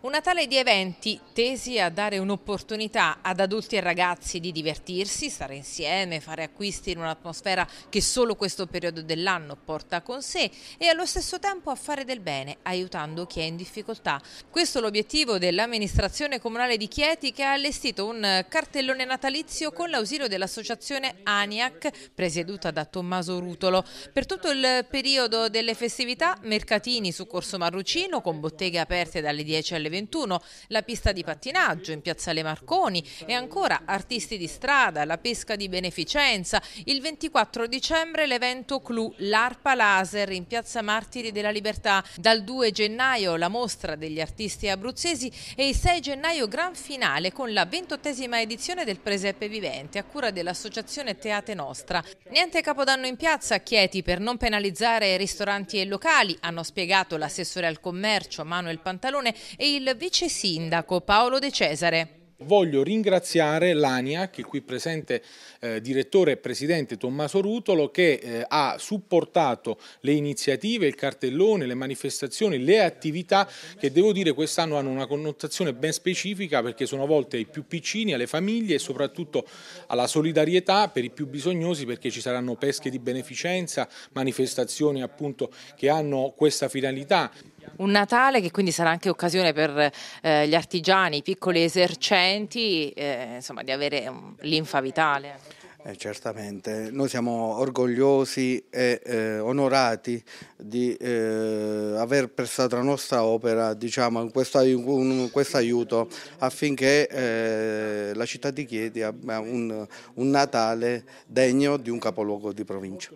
Una tale di eventi tesi a dare un'opportunità ad adulti e ragazzi di divertirsi, stare insieme, fare acquisti in un'atmosfera che solo questo periodo dell'anno porta con sé e allo stesso tempo a fare del bene, aiutando chi è in difficoltà. Questo è l'obiettivo dell'amministrazione comunale di Chieti che ha allestito un cartellone natalizio con l'ausilio dell'associazione ANIAC, presieduta da Tommaso Rutolo. Per tutto il periodo delle festività, mercatini su Corso Marrucino con botteghe aperte dalle 10 alle 21 la pista di pattinaggio in Piazzale Marconi e ancora artisti di strada, la pesca di beneficenza. Il 24 dicembre l'evento clou L'Arpa Laser in Piazza Martiri della Libertà. Dal 2 gennaio la mostra degli artisti abruzzesi e il 6 gennaio gran finale con la ventottesima edizione del Presepe Vivente a cura dell'associazione Teate Nostra. Niente capodanno in piazza a Chieti per non penalizzare ristoranti e locali, hanno spiegato l'assessore al commercio Manuel Pantalone e il il vice sindaco Paolo De Cesare. Voglio ringraziare l'ANIAC, il qui presente eh, direttore e presidente Tommaso Rutolo, che eh, ha supportato le iniziative, il cartellone, le manifestazioni, le attività che devo dire quest'anno hanno una connotazione ben specifica perché sono volte ai più piccini, alle famiglie e soprattutto alla solidarietà per i più bisognosi perché ci saranno pesche di beneficenza, manifestazioni appunto che hanno questa finalità. Un Natale che quindi sarà anche occasione per eh, gli artigiani, i piccoli esercenti, eh, insomma, di avere um, l'infa vitale. Ecco. Eh, certamente, noi siamo orgogliosi e eh, onorati di eh, aver prestato la nostra opera diciamo, questo, un, questo, aiuto affinché eh, la città di Chieti abbia un, un Natale degno di un capoluogo di provincia.